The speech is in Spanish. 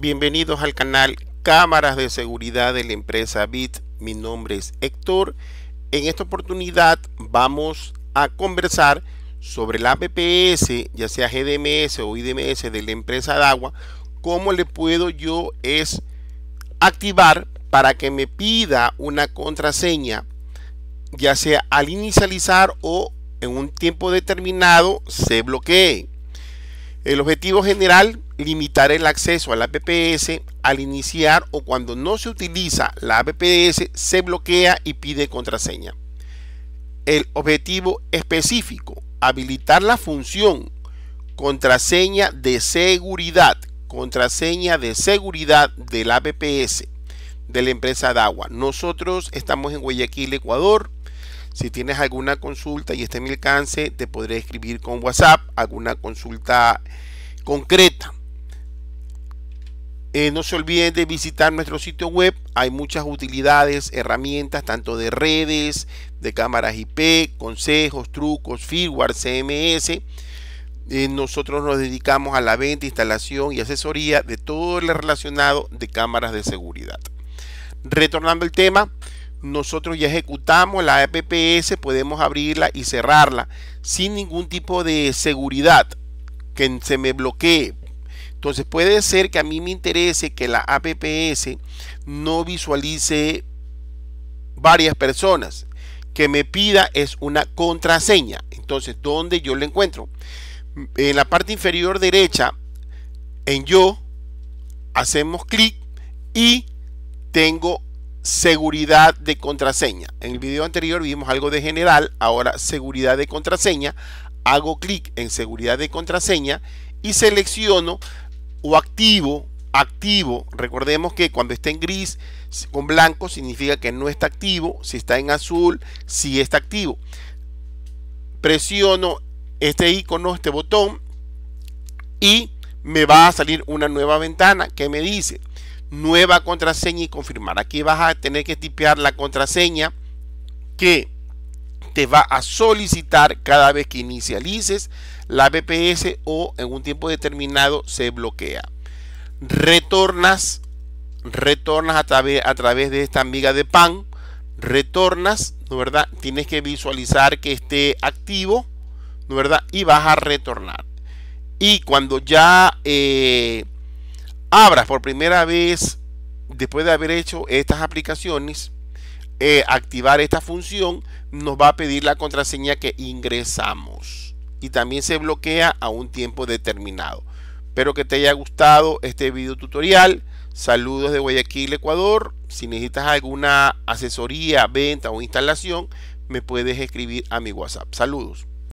Bienvenidos al canal Cámaras de Seguridad de la empresa BIT. Mi nombre es Héctor. En esta oportunidad vamos a conversar sobre la bps ya sea GDMS o IDMS de la empresa DAGUA, cómo le puedo yo es activar para que me pida una contraseña, ya sea al inicializar o en un tiempo determinado se bloquee. El objetivo general limitar el acceso a la al iniciar o cuando no se utiliza la BPS se bloquea y pide contraseña. El objetivo específico, habilitar la función contraseña de seguridad, contraseña de seguridad de la BPS de la empresa agua. Nosotros estamos en Guayaquil, Ecuador. Si tienes alguna consulta y está en mi alcance, te podré escribir con WhatsApp alguna consulta concreta eh, no se olviden de visitar nuestro sitio web. Hay muchas utilidades, herramientas, tanto de redes, de cámaras IP, consejos, trucos, firmware, CMS. Eh, nosotros nos dedicamos a la venta, instalación y asesoría de todo lo relacionado de cámaras de seguridad. Retornando al tema, nosotros ya ejecutamos la apps podemos abrirla y cerrarla sin ningún tipo de seguridad que se me bloquee entonces puede ser que a mí me interese que la APPS no visualice varias personas. Que me pida es una contraseña. Entonces, ¿dónde yo la encuentro? En la parte inferior derecha, en yo, hacemos clic y tengo seguridad de contraseña. En el video anterior vimos algo de general, ahora seguridad de contraseña. Hago clic en seguridad de contraseña y selecciono o activo, activo, recordemos que cuando está en gris con blanco significa que no está activo, si está en azul, sí está activo. Presiono este icono, este botón y me va a salir una nueva ventana que me dice nueva contraseña y confirmar. Aquí vas a tener que tipear la contraseña que te va a solicitar cada vez que inicialices la BPS o en un tiempo determinado se bloquea. Retornas, retornas a través, a través de esta amiga de PAN, retornas, ¿no verdad? Tienes que visualizar que esté activo, verdad? Y vas a retornar. Y cuando ya eh, abras por primera vez, después de haber hecho estas aplicaciones, eh, activar esta función, nos va a pedir la contraseña que ingresamos y también se bloquea a un tiempo determinado. Espero que te haya gustado este video tutorial. Saludos de Guayaquil, Ecuador. Si necesitas alguna asesoría, venta o instalación, me puedes escribir a mi WhatsApp. Saludos.